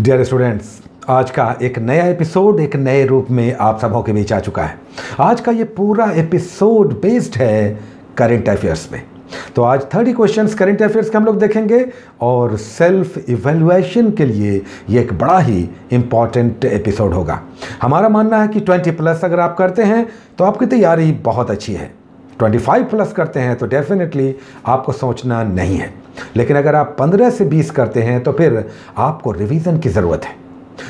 Dear students आज का एक नया एपिसोड एक नए रूप में आप सबों के बीच आ चुका है आज का ये पूरा एपिसोड बेस्ड है करेंट अफेयर्स में तो आज थर्टी क्वेश्चन करेंट अफेयर्स के हम लोग देखेंगे और सेल्फ इवेल्युएशन के लिए ये एक बड़ा ही इम्पॉर्टेंट एपिसोड होगा हमारा मानना है कि ट्वेंटी प्लस अगर आप करते हैं तो आपकी तैयारी बहुत अच्छी है 25 प्लस करते हैं तो डेफिनेटली आपको सोचना नहीं है लेकिन अगर आप 15 से 20 करते हैं तो फिर आपको रिवीजन की ज़रूरत है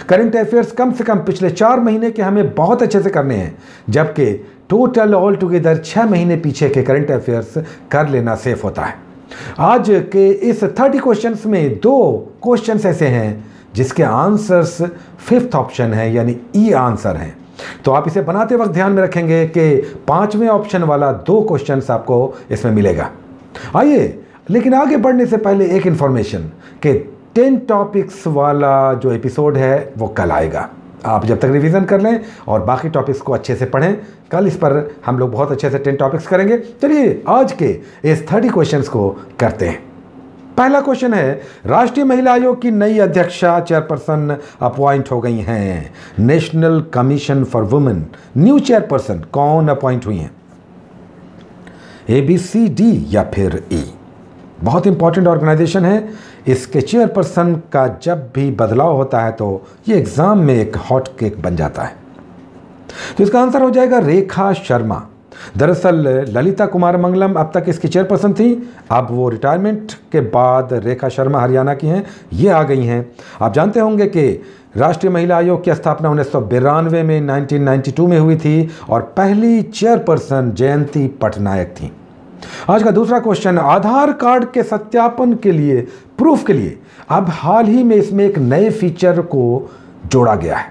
करंट अफेयर्स कम से कम पिछले चार महीने के हमें बहुत अच्छे से करने हैं जबकि टोटल ऑल टुगेदर छः महीने पीछे के करंट अफेयर्स कर लेना सेफ होता है आज के इस थर्टी क्वेश्चन में दो क्वेश्चन ऐसे हैं जिसके आंसर्स फिफ्थ ऑप्शन है यानी ई e आंसर हैं तो आप इसे बनाते वक्त ध्यान में रखेंगे कि पांचवें ऑप्शन वाला दो क्वेश्चंस आपको इसमें मिलेगा आइए लेकिन आगे बढ़ने से पहले एक इन्फॉर्मेशन कि टेन टॉपिक्स वाला जो एपिसोड है वो कल आएगा आप जब तक रिवीजन कर लें और बाकी टॉपिक्स को अच्छे से पढ़ें कल इस पर हम लोग बहुत अच्छे से टेन टॉपिक्स करेंगे चलिए आज के इस थर्टी क्वेश्चंस को करते हैं पहला क्वेश्चन है राष्ट्रीय महिला आयोग की नई अध्यक्षा चेयरपर्सन अपॉइंट हो गई हैं national commission for women new chairperson कौन अपॉइंट हुई हैं ए बी सी डी या फिर ई e? बहुत इंपॉर्टेंट ऑर्गेनाइजेशन है इसके चेयरपर्सन का जब भी बदलाव होता है तो ये एग्ज़ाम में एक हॉट केक बन जाता है तो इसका आंसर हो जाएगा रेखा शर्मा दरअसल ललिता कुमार मंगलम अब तक इसकी चेयरपर्सन थी अब वो रिटायरमेंट के बाद रेखा शर्मा हरियाणा की हैं ये आ गई हैं आप जानते होंगे कि राष्ट्रीय महिला आयोग की स्थापना उन्नीस सौ बिरानवे में 1992 में हुई थी और पहली चेयरपर्सन जयंती पटनायक थी आज का दूसरा क्वेश्चन आधार कार्ड के सत्यापन के लिए प्रूफ के लिए अब हाल ही में इसमें एक नए फीचर को जोड़ा गया है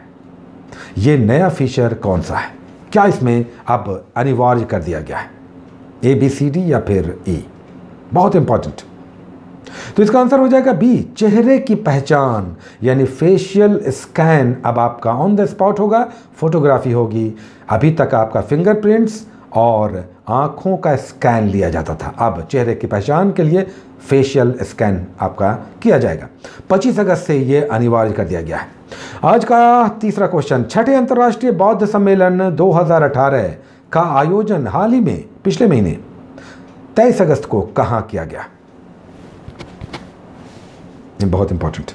यह नया फीचर कौन सा है क्या इसमें अब अनिवार्य कर दिया गया है ए बी सी डी या फिर ई e? बहुत इंपॉर्टेंट तो इसका आंसर हो जाएगा बी चेहरे की पहचान यानी फेशियल स्कैन अब आपका ऑन द स्पॉट होगा फोटोग्राफी होगी अभी तक आपका फिंगरप्रिंट्स और आँखों का स्कैन लिया जाता था अब चेहरे की पहचान के लिए फेशियल स्कैन आपका किया जाएगा 25 अगस्त से ये अनिवार्य कर दिया गया है आज का तीसरा क्वेश्चन छठे अंतर्राष्ट्रीय बौद्ध सम्मेलन 2018 का आयोजन हाल ही में पिछले महीने 23 अगस्त को कहाँ किया गया बहुत इंपॉर्टेंट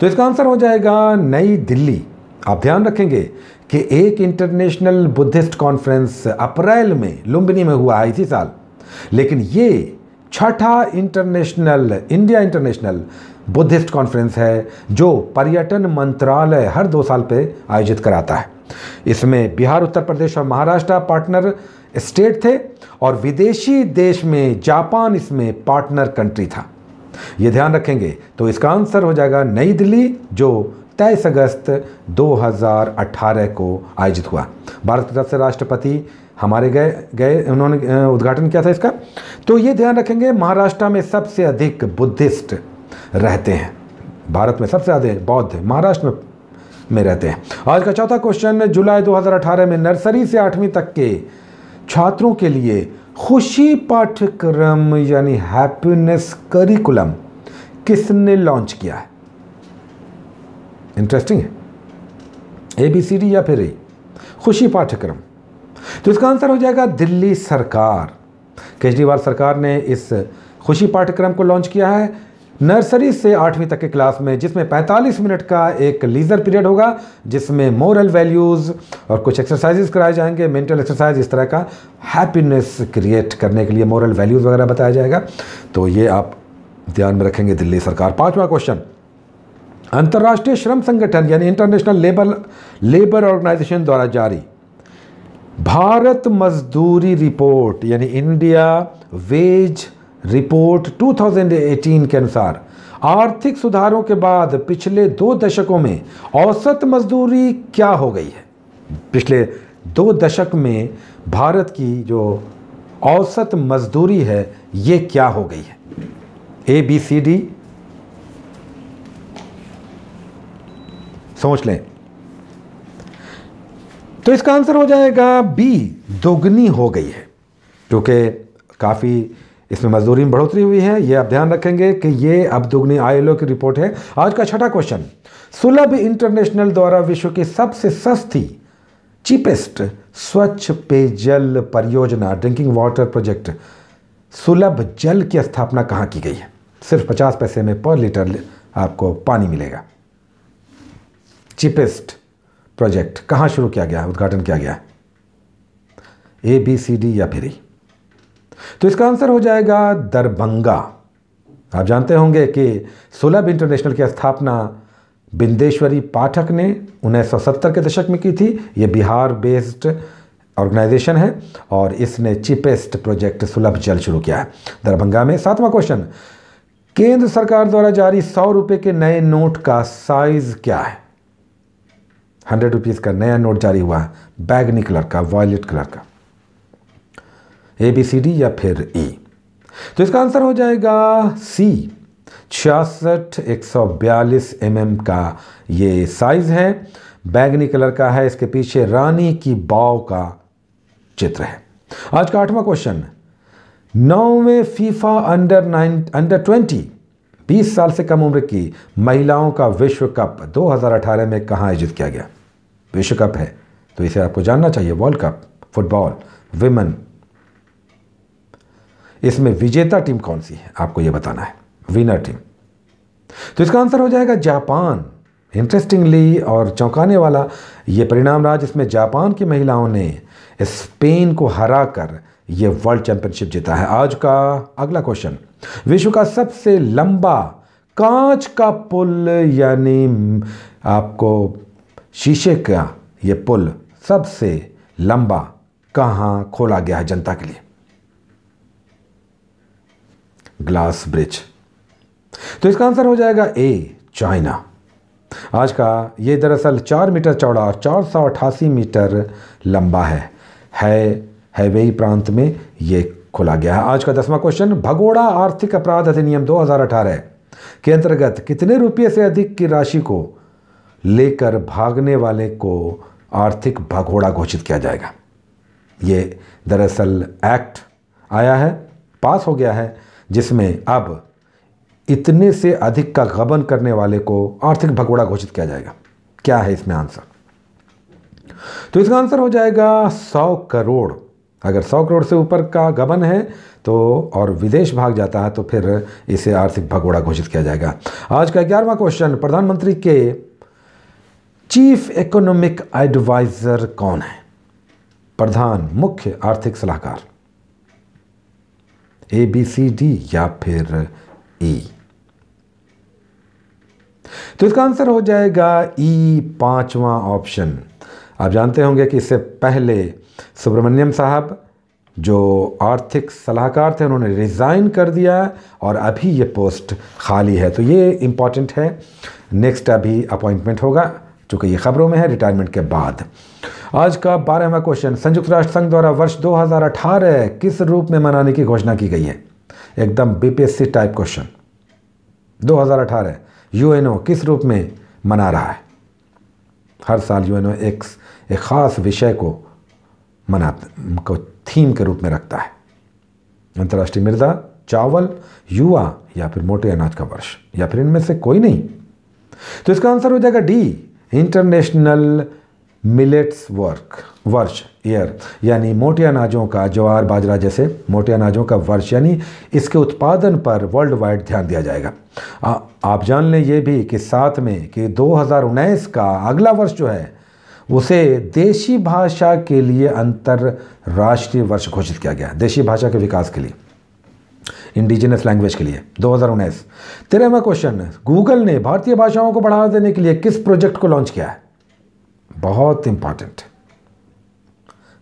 तो इसका आंसर हो जाएगा नई दिल्ली आप ध्यान रखेंगे कि एक इंटरनेशनल बुद्धिस्ट कॉन्फ्रेंस अप्रैल में लुम्बिनी में हुआ है इसी साल लेकिन ये छठा international India international Buddhist conference है जो पर्यटन मंत्रालय हर दो साल पे आयोजित कराता है इसमें बिहार उत्तर प्रदेश और महाराष्ट्र पार्टनर स्टेट थे और विदेशी देश में जापान इसमें पार्टनर कंट्री था ये ध्यान रखेंगे तो इसका आंसर हो जाएगा नई दिल्ली जो तेईस अगस्त 2018 को आयोजित हुआ भारत की तरफ से राष्ट्रपति हमारे गए गए उन्होंने उद्घाटन किया था इसका तो ये ध्यान रखेंगे महाराष्ट्र में सबसे अधिक बुद्धिस्ट रहते हैं भारत में सबसे अधिक बौद्ध महाराष्ट्र में में रहते हैं आज का चौथा क्वेश्चन जुलाई 2018 में नर्सरी से आठवीं तक के छात्रों के लिए खुशी पाठ्यक्रम यानी हैप्पीनेस करिकुलम किसने लॉन्च किया है इंटरेस्टिंग है ए बी सी डी या फिर ए खुशी पाठ्यक्रम तो इसका आंसर हो जाएगा दिल्ली सरकार केजरीवाल सरकार ने इस खुशी पाठ्यक्रम को लॉन्च किया है नर्सरी से आठवीं तक के क्लास में जिसमें 45 मिनट का एक लीजर पीरियड होगा जिसमें मोरल वैल्यूज़ और कुछ एक्सरसाइजेस कराए जाएंगे मेंटल एक्सरसाइज इस तरह का हैप्पीनेस क्रिएट करने के लिए मोरल वैल्यूज़ वगैरह बताया जाएगा तो ये आप ध्यान में रखेंगे दिल्ली सरकार पांचवा क्वेश्चन अंतर्राष्ट्रीय श्रम संगठन यानी इंटरनेशनल लेबर लेबर ऑर्गेनाइजेशन द्वारा जारी भारत मजदूरी रिपोर्ट यानी इंडिया वेज रिपोर्ट 2018 के अनुसार आर्थिक सुधारों के बाद पिछले दो दशकों में औसत मजदूरी क्या हो गई है पिछले दो दशक में भारत की जो औसत मजदूरी है ये क्या हो गई है ए बी सी डी सोच लें तो इसका आंसर हो जाएगा बी दोगुनी हो गई है क्योंकि काफ़ी इसमें मजदूरी में बढ़ोतरी हुई है ये आप ध्यान रखेंगे कि ये अब दोगुनी आयलो की रिपोर्ट है आज का छठा क्वेश्चन सुलभ इंटरनेशनल द्वारा विश्व की सबसे सस्ती चीपेस्ट स्वच्छ पेयजल परियोजना ड्रिंकिंग वाटर प्रोजेक्ट सुलभ जल की स्थापना कहाँ की गई है सिर्फ पचास पैसे में पर लीटर आपको पानी मिलेगा चीपेस्ट प्रोजेक्ट कहां शुरू किया गया है उद्घाटन किया गया ए बी सी डी या फिर e? तो इसका आंसर हो जाएगा दरभंगा आप जानते होंगे कि सुलभ इंटरनेशनल की स्थापना बिंदेश्वरी पाठक ने 1970 के दशक में की थी यह बिहार बेस्ड ऑर्गेनाइजेशन है और इसने चीपेस्ट प्रोजेक्ट सुलभ जल शुरू किया है दरभंगा में सातवां क्वेश्चन केंद्र सरकार द्वारा जारी सौ रुपए के नए नोट का साइज क्या है हंड्रेड रुपीज़ का नया नोट जारी हुआ है बैगनी कलर का वॉयलेट कलर का ए बी सी डी या फिर ई e. तो इसका आंसर हो जाएगा सी छियासठ एक सौ बयालीस एम एम का ये साइज़ है बैगनी कलर का है इसके पीछे रानी की बाव का चित्र है आज का आठवां क्वेश्चन नौवें FIFA under nine under twenty 20 साल से कम उम्र की महिलाओं का विश्व कप 2018 में कहाँ आयोजित किया गया विश्व कप है तो इसे आपको जानना चाहिए वर्ल्ड कप फुटबॉल विमेन इसमें विजेता टीम कौन सी है आपको यह बताना है विनर टीम तो इसका आंसर हो जाएगा जापान इंटरेस्टिंगली और चौंकाने वाला यह परिणाम रहा जिसमें जापान की महिलाओं ने स्पेन को हराकर ये वर्ल्ड चैंपियनशिप जीता है आज का अगला क्वेश्चन विश्व का सबसे लंबा कांच का पुल यानी आपको शीशे का ये पुल सबसे लंबा कहां खोला गया है जनता के लिए ग्लास ब्रिज तो इसका आंसर हो जाएगा ए चाइना आज का ये दरअसल चार मीटर चौड़ा और चार सौ अठासी मीटर लंबा है है हैवेई प्रांत में ये खोला गया है आज का दसवां क्वेश्चन भगोड़ा आर्थिक अपराध अधिनियम 2018 के अंतर्गत कितने रुपये से अधिक की राशि को लेकर भागने वाले को आर्थिक भगोड़ा घोषित किया जाएगा ये दरअसल एक्ट आया है पास हो गया है जिसमें अब इतने से अधिक का गबन करने वाले को आर्थिक भगोड़ा घोषित किया जाएगा क्या है इसमें आंसर तो इसका आंसर हो जाएगा सौ करोड़ अगर 100 करोड़ से ऊपर का गबन है तो और विदेश भाग जाता है तो फिर इसे आर्थिक भगोड़ा घोषित किया जाएगा आज का ग्यारहवा क्वेश्चन प्रधानमंत्री के चीफ इकोनॉमिक एडवाइज़र कौन है प्रधान मुख्य आर्थिक सलाहकार ए बी सी डी या फिर ई e? तो इसका आंसर हो जाएगा ई e, पांचवा ऑप्शन आप जानते होंगे कि इससे पहले सुब्रमण्यम साहब जो आर्थिक सलाहकार थे उन्होंने रिज़ाइन कर दिया और अभी ये पोस्ट खाली है तो ये इम्पॉर्टेंट है नेक्स्ट अभी अपॉइंटमेंट होगा चूँकि ये खबरों में है रिटायरमेंट के बाद आज का बारहवा क्वेश्चन संयुक्त राष्ट्र संघ द्वारा वर्ष 2018 किस रूप में मनाने की घोषणा की गई है एकदम बीपीएससी टाइप क्वेश्चन 2018 यूएनओ किस रूप में मना रहा है हर साल यूएनओ एक, एक ख़ास विषय को मना को थीम के रूप में रखता है अंतर्राष्ट्रीय मृदा चावल युवा या फिर मोटे अनाज का वर्ष या फिर इनमें से कोई नहीं तो इसका आंसर हो जाएगा डी इंटरनेशनल मिलेट्स वर्क वर्ष ईयर यानी मोटे अनाजों का ज्वार बाजरा जैसे मोटे अनाजों का वर्ष यानी इसके उत्पादन पर वर्ल्ड वाइड ध्यान दिया जाएगा आ, आप जान लें यह भी कि साथ में कि दो का अगला वर्ष जो है उसे देशी भाषा के लिए अंतर्राष्ट्रीय वर्ष घोषित किया गया देशी भाषा के विकास के लिए इंडिजिनस लैंग्वेज के लिए दो हज़ार उन्नीस तेरहवा क्वेश्चन गूगल ने भारतीय भाषाओं को बढ़ावा देने के लिए किस प्रोजेक्ट को लॉन्च किया है बहुत इंपॉर्टेंट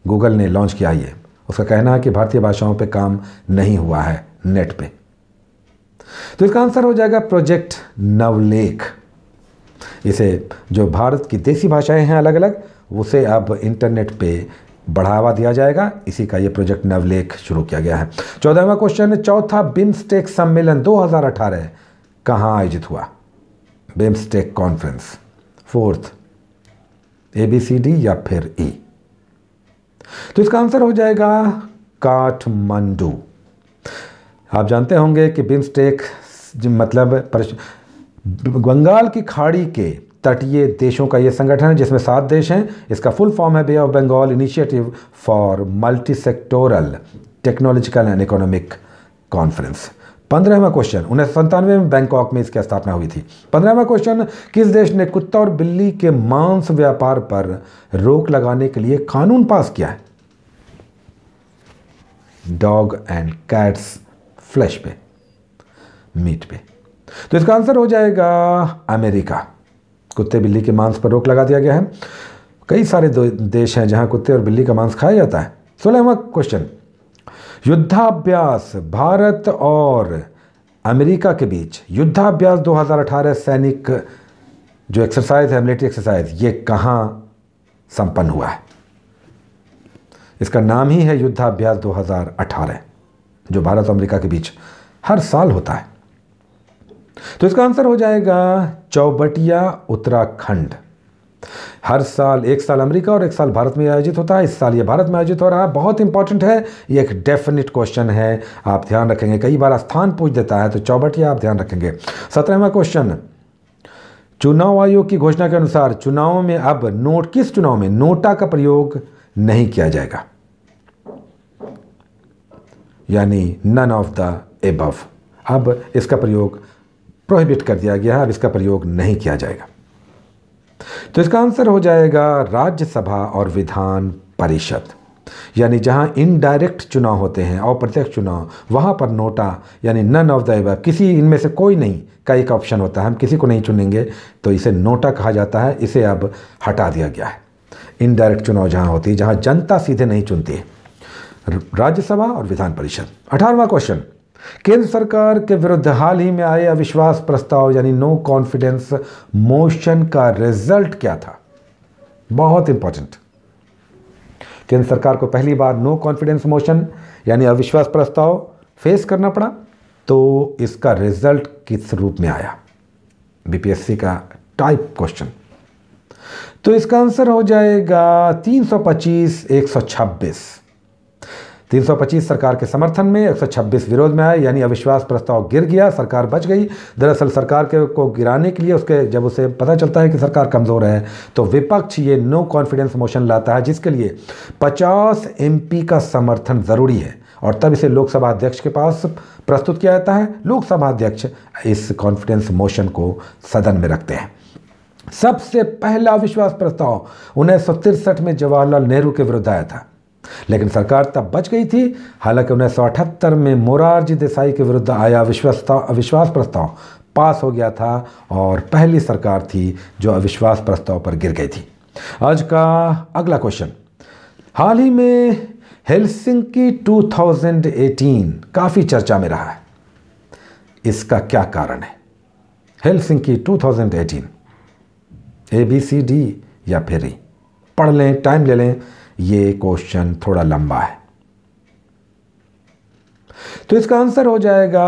गूगल ने लॉन्च किया ये उसका कहना है कि भारतीय भाषाओं पे काम नहीं हुआ है नेट पे तो इसका आंसर हो जाएगा प्रोजेक्ट नवलेख इसे जो भारत की देसी भाषाएं हैं अलग अलग उसे अब इंटरनेट पे बढ़ावा दिया जाएगा इसी का ये प्रोजेक्ट नवलेख शुरू किया गया है चौदहवा क्वेश्चन चौथा बिम्स्टेक सम्मेलन 2018 कहाँ आयोजित हुआ BIMSTEC conference fourth A B C D या फिर ई e. तो इसका आंसर हो जाएगा काठमांडू आप जानते होंगे कि बिम्स्टेक मतलब बंगाल की खाड़ी के तटीय देशों का यह संगठन है जिसमें सात देश हैं इसका फुल फॉर्म है bay of Bengal initiative for multi sectoral technological and economic conference पंद्रहवा क्वेश्चन उन्नीस सौ संतानवे में बैंकॉक में इसकी स्थापना हुई थी पंद्रहवा क्वेश्चन किस देश ने कुत्ता और बिल्ली के मांस व्यापार पर रोक लगाने के लिए कानून पास किया है डॉग एंड कैट्स फ्लैश पे मीट पे तो इसका आंसर हो जाएगा अमेरिका कुत्ते बिल्ली के मांस पर रोक लगा दिया गया है कई सारे देश हैं जहां कुत्ते और बिल्ली का मांस खाया जाता है सोलहवा क्वेश्चन युद्धाभ्यास भारत और अमेरिका के बीच युद्धाभ्यास 2018 सैनिक जो एक्सरसाइज है मिलिट्री एक्सरसाइज ये कहाँ संपन्न हुआ है इसका नाम ही है युद्धाभ्यास 2018 जो भारत और अमेरिका के बीच हर साल होता है तो इसका आंसर हो जाएगा चौबटिया उत्तराखंड हर साल एक साल अमेरिका और एक साल भारत में आयोजित होता है इस साल ये भारत में आयोजित हो रहा है बहुत इंपॉर्टेंट है ये एक डेफिनेट क्वेश्चन है आप ध्यान रखेंगे कई बार स्थान पूछ देता है तो चौबटिया आप ध्यान रखेंगे सत्रहवा क्वेश्चन चुनाव आयोग की घोषणा के अनुसार चुनाव में अब नोट किस चुनाव में नोटा का प्रयोग नहीं किया जाएगा यानी नन ऑफ द एबव अब इसका प्रयोग प्रोहिबिट कर दिया गया है अब इसका प्रयोग नहीं किया जाएगा तो इसका आंसर हो जाएगा राज्यसभा और विधान परिषद यानी जहां इनडायरेक्ट चुनाव होते हैं अप्रत्यक्ष चुनाव वहां पर नोटा यानी नन ऑफ द किसी इनमें से कोई नहीं का एक ऑप्शन होता है हम किसी को नहीं चुनेंगे तो इसे नोटा कहा जाता है इसे अब हटा दिया गया है इनडायरेक्ट चुनाव जहां होती है जहां जनता सीधे नहीं चुनती है राज्यसभा और विधान परिषद अठारहवा क्वेश्चन केंद्र सरकार के विरुद्ध हाल ही में आए अविश्वास प्रस्ताव यानी नो कॉन्फिडेंस मोशन का रिजल्ट क्या था बहुत इंपॉर्टेंट केंद्र सरकार को पहली बार नो कॉन्फिडेंस मोशन यानी अविश्वास प्रस्ताव फेस करना पड़ा तो इसका रिजल्ट किस रूप में आया बीपीएससी का टाइप क्वेश्चन तो इसका आंसर हो जाएगा 325 126 325 सरकार के समर्थन में 126 विरोध में आए यानी अविश्वास प्रस्ताव गिर गया सरकार बच गई दरअसल सरकार के को गिराने के लिए उसके जब उसे पता चलता है कि सरकार कमज़ोर है तो विपक्ष ये नो कॉन्फिडेंस मोशन लाता है जिसके लिए 50 एमपी का समर्थन ज़रूरी है और तब इसे लोकसभा अध्यक्ष के पास प्रस्तुत किया जाता है लोकसभा अध्यक्ष इस कॉन्फिडेंस मोशन को सदन में रखते हैं सबसे पहला विश्वास प्रस्ताव उन्नीस में जवाहरलाल नेहरू के विरुद्ध आया था लेकिन सरकार तब बच गई थी हालांकि उन्नीस सौ अठहत्तर में मोरारजी देसाई के विरुद्ध आया अविश्वास प्रस्ताव पास हो गया था और पहली सरकार थी जो अविश्वास प्रस्ताव पर गिर गई थी आज का अगला क्वेश्चन हाल ही में हेलसिंकी 2018 काफ़ी चर्चा में रहा है इसका क्या कारण है Helsinki 2018 A B C D या फिर पढ़ लें टाइम ले लें ये क्वेश्चन थोड़ा लंबा है तो इसका आंसर हो जाएगा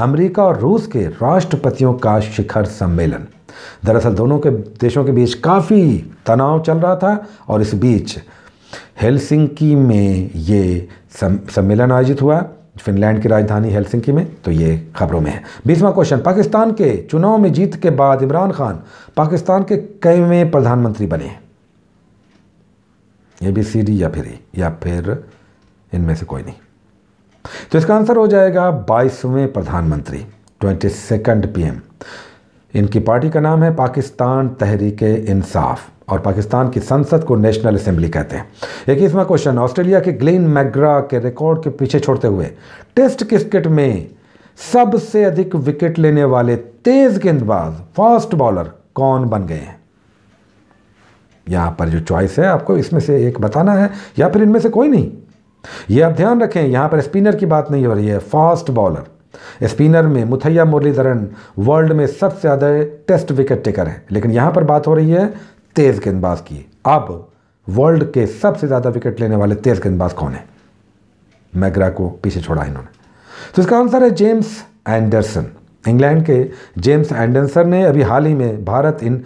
अमेरिका और रूस के राष्ट्रपतियों का शिखर सम्मेलन दरअसल दोनों के देशों के बीच काफ़ी तनाव चल रहा था और इस बीच हेलसिंकी में ये सम्मेलन आयोजित हुआ फिनलैंड की राजधानी हेलसिंकी में तो ये खबरों में है बीसवा क्वेश्चन पाकिस्तान के चुनाव में जीत के बाद इमरान खान पाकिस्तान के कईवें प्रधानमंत्री बने हैं ए बी सी डी या फिर ए या फिर इनमें से कोई नहीं तो इसका आंसर हो जाएगा बाईसवें प्रधानमंत्री ट्वेंटी सेकेंड पी एम इनकी पार्टी का नाम है पाकिस्तान तहरीक इंसाफ और पाकिस्तान की संसद को नेशनल असेंबली कहते हैं इक्कीसवां क्वेश्चन ऑस्ट्रेलिया के ग्लेन मैग्रा के रिकॉर्ड के पीछे छोड़ते हुए टेस्ट क्रिकेट में सबसे अधिक विकेट लेने वाले तेज गेंदबाज फास्ट बॉलर कौन बन गए हैं यहाँ पर जो चॉइस है आपको इसमें से एक बताना है या फिर इनमें से कोई नहीं ये आप ध्यान रखें यहाँ पर स्पिनर की बात नहीं हो रही है फास्ट बॉलर स्पिनर में मुथैया मुरलीधरन वर्ल्ड में सबसे ज़्यादा टेस्ट विकेट टेकर हैं लेकिन यहाँ पर बात हो रही है तेज़ गेंदबाज की अब वर्ल्ड के सबसे ज़्यादा विकेट लेने वाले तेज़ गेंदबाज कौन है मैग्रा को पीछे छोड़ा इन्होंने तो इसका आंसर है जेम्स एंडरसन इंग्लैंड के जेम्स एंडरसन ने अभी हाल ही में भारत इन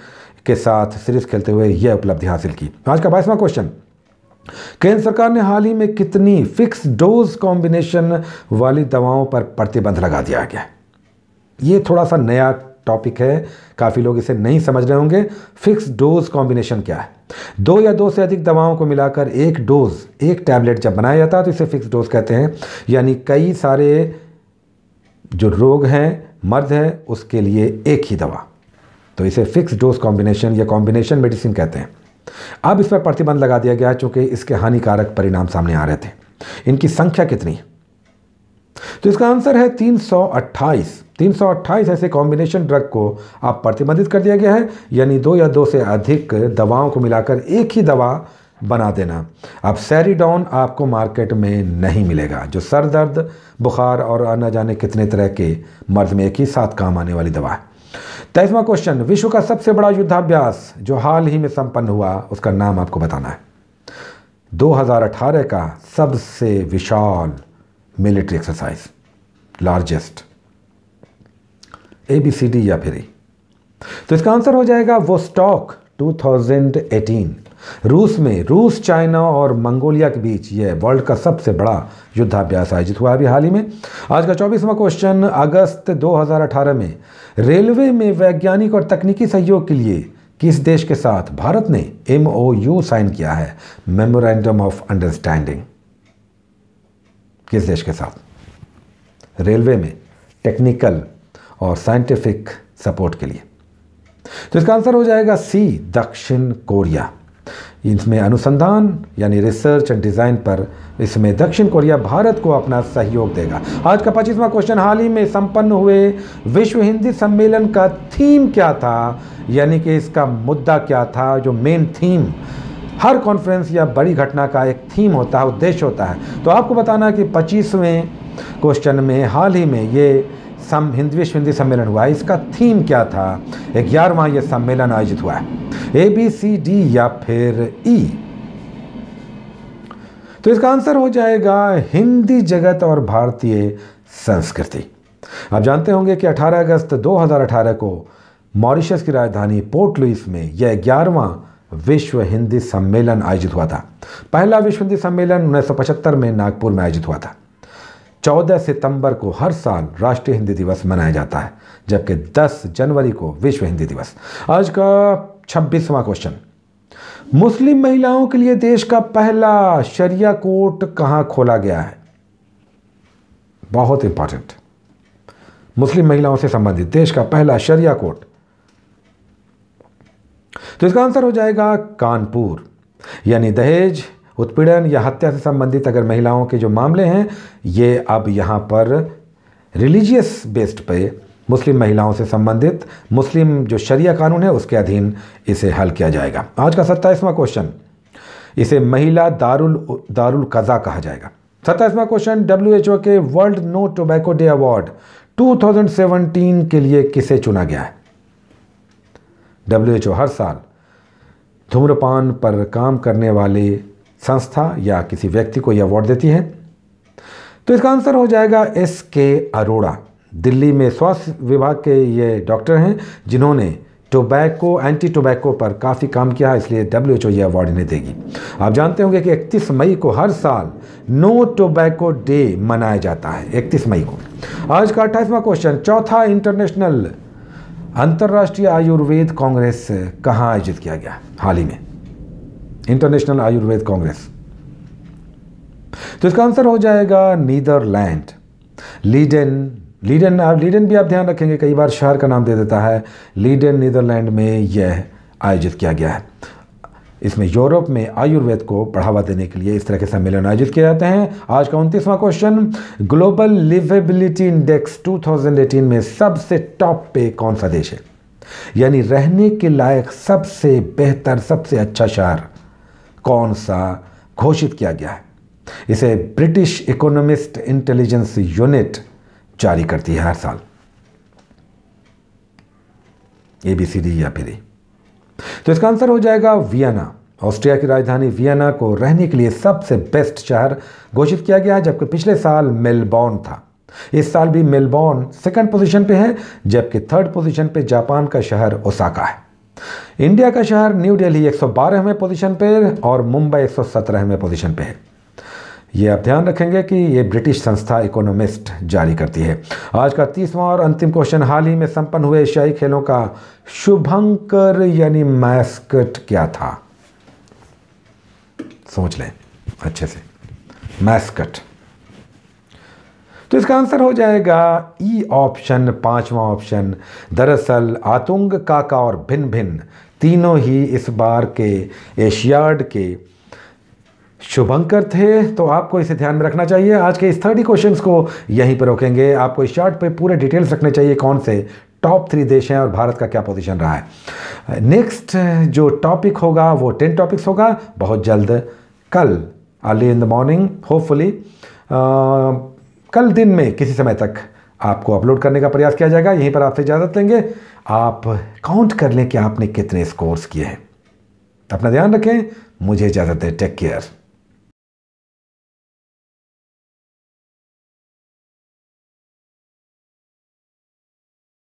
के साथ सीरीज खेलते हुए यह उपलब्धि हासिल की तो आज का बाईसवां क्वेश्चन केंद्र सरकार ने हाल ही में कितनी फिक्स डोज कॉम्बिनेशन वाली दवाओं पर प्रतिबंध लगा दिया गया ये थोड़ा सा नया टॉपिक है काफ़ी लोग इसे नहीं समझ रहे होंगे फिक्स डोज कॉम्बिनेशन क्या है दो या दो से अधिक दवाओं को मिलाकर एक डोज एक टैबलेट जब बनाया जाता है तो इसे फिक्स डोज कहते हैं यानी कई सारे जो रोग हैं मर्द हैं उसके लिए एक ही दवा तो इसे फिक्स डोज कॉम्बिनेशन या कॉम्बिनेशन मेडिसिन कहते हैं अब इस पर प्रतिबंध लगा दिया गया चूँकि इसके हानिकारक परिणाम सामने आ रहे थे इनकी संख्या कितनी तो इसका आंसर है 328 328 ऐसे कॉम्बिनेशन ड्रग को आप प्रतिबंधित कर दिया गया है यानी दो या दो से अधिक दवाओं को मिलाकर एक ही दवा बना देना अब सैरीडॉन आपको मार्केट में नहीं मिलेगा जो सर दर्द बुखार और न जाने कितने तरह के मर्ज में एक ही साथ काम आने वाली दवा है तेईसवा क्वेश्चन विश्व का सबसे बड़ा युद्धाभ्यास जो हाल ही में संपन्न हुआ उसका नाम आपको बताना है 2018 का सबसे विशाल military exercise largest A B C D या फिर तो इसका आंसर हो जाएगा वो स्टॉक 2018 रूस में रूस चाइना और मंगोलिया के बीच यह वर्ल्ड का सबसे बड़ा युद्धाभ्यास आयोजित हुआ अभी हाल ही में आज का चौबीसवा क्वेश्चन अगस्त 2018 में रेलवे में वैज्ञानिक और तकनीकी सहयोग के लिए किस देश के साथ भारत ने एम साइन किया है मेमोरेंडम ऑफ अंडरस्टैंडिंग किस देश के साथ रेलवे में टेक्निकल और साइंटिफिक सपोर्ट के लिए तो इसका आंसर हो जाएगा सी दक्षिण कोरिया इसमें अनुसंधान यानी रिसर्च एंड डिज़ाइन पर इसमें दक्षिण कोरिया भारत को अपना सहयोग देगा आज का पच्चीसवां क्वेश्चन हाल ही में संपन्न हुए विश्व हिंदी सम्मेलन का थीम क्या था यानी कि इसका मुद्दा क्या था जो मेन थीम हर कॉन्फ्रेंस या बड़ी घटना का एक थीम होता है उद्देश्य होता है तो आपको बताना कि पच्चीसवें क्वेश्चन में हाल ही में ये सम हिंदी विश्व हिंदी सम्मेलन हुआ है इसका थीम क्या था ग्यारहवा ये सम्मेलन आयोजित हुआ है ए बी सी डी या फिर ई e? तो इसका आंसर हो जाएगा हिंदी जगत और भारतीय संस्कृति आप जानते होंगे कि 18 अगस्त 2018 को मॉरिशस की राजधानी पोर्ट लुइस में यह ग्यारहवां विश्व हिंदी सम्मेलन आयोजित हुआ था पहला विश्व हिंदी सम्मेलन 1975 में नागपुर में आयोजित हुआ था 14 सितंबर को हर साल राष्ट्रीय हिंदी दिवस मनाया जाता है जबकि 10 जनवरी को विश्व हिंदी दिवस आज का छब्बीसवां क्वेश्चन मुस्लिम महिलाओं के लिए देश का पहला शरिया कोर्ट कहां खोला गया है बहुत इंपॉर्टेंट मुस्लिम महिलाओं से संबंधित देश का पहला शरिया कोर्ट तो इसका आंसर हो जाएगा कानपुर यानी दहेज उत्पीड़न या हत्या से संबंधित अगर महिलाओं के जो मामले हैं ये अब यहां पर रिलीजियस बेस्ड पे मुस्लिम महिलाओं से संबंधित मुस्लिम जो शरिया कानून है उसके अधीन इसे हल किया जाएगा आज का सत्ताईसवां क्वेश्चन इसे महिला दारुल दारुल कज़ा कहा जाएगा सत्ताईसवां क्वेश्चन डब्ल्यू के world no tobacco day award 2017 के लिए किसे चुना गया है डब्ल्यू हर साल धूम्रपान पर काम करने वाले संस्था या किसी व्यक्ति को यह अवार्ड देती है तो इसका आंसर हो जाएगा एस के अरोड़ा दिल्ली में स्वास्थ्य विभाग के ये डॉक्टर हैं जिन्होंने टोबैको एंटी टोबैको पर काफ़ी काम किया इसलिए डब्ल्यू एच ओ ये अवार्ड इन्हें देगी आप जानते होंगे कि 31 मई को हर साल नो टोबैको डे मनाया जाता है 31 मई को आज का अट्ठाईसवां क्वेश्चन चौथा इंटरनेशनल अंतर्राष्ट्रीय आयुर्वेद कांग्रेस कहाँ आयोजित किया गया हाल ही में इंटरनेशनल आयुर्वेद कांग्रेस तो इसका आंसर हो जाएगा नीदरलैंड लीडन लीडन लीडन भी आप ध्यान रखेंगे कई बार शहर का नाम दे देता है लीडन नीदरलैंड में यह आयोजित किया गया है इसमें यूरोप में आयुर्वेद को बढ़ावा देने के लिए इस तरह के सम्मेलन आयोजित किए जाते हैं आज का उनतीसवां क्वेश्चन ग्लोबल लिवेबिलिटी इंडेक्स 2018 में सबसे टॉप पे कौन सा देश है यानी रहने के लायक सबसे बेहतर सबसे अच्छा शहर कौन सा घोषित किया गया है इसे ब्रिटिश इकोनॉमिस्ट इंटेलिजेंस यूनिट जारी करती है हर साल ए बी सी डी या फिर तो इसका आंसर हो जाएगा वियना ऑस्ट्रिया की राजधानी वियना को रहने के लिए सबसे बेस्ट शहर घोषित किया गया है जबकि पिछले साल मेलबॉर्न था इस साल भी मेलबॉर्न सेकंड पोजीशन पे है जबकि थर्ड पोजीशन पे जापान का शहर ओसाका है इंडिया का शहर न्यू दिल्ली 112वें पोजीशन पे और मुंबई 117वें पोजीशन पे है ये आप ध्यान रखेंगे कि ये ब्रिटिश संस्था इकोनॉमिस्ट जारी करती है आज का तीसवां और अंतिम क्वेश्चन हाल ही में संपन्न हुए एशियाई खेलों का शुभंकर यानी मैस्कट क्या था सोच लें अच्छे से मैस्कट तो इसका आंसर हो जाएगा ई ऑप्शन पांचवा ऑप्शन दरअसल आतुंग काका और भिन्न भिन्न तीनों ही इस बार के एशियाड के शुभंकर थे तो आपको इसे ध्यान में रखना चाहिए आज के इस थर्टी क्वेश्चन को यहीं पर रोकेंगे आपको इस चार्ट पे पूरे डिटेल्स रखने चाहिए कौन से टॉप थ्री देश हैं और भारत का क्या पोजीशन रहा है नेक्स्ट जो टॉपिक होगा वो टेन टॉपिक्स होगा बहुत जल्द कल early in the morning hopefully कल दिन में किसी समय तक आपको अपलोड करने का प्रयास किया जाएगा यहीं पर आपसे इजाज़त लेंगे आप काउंट कर लें कि आपने कितने स्कोर्स किए हैं अपना ध्यान रखें मुझे इजाज़त दें टेक केयर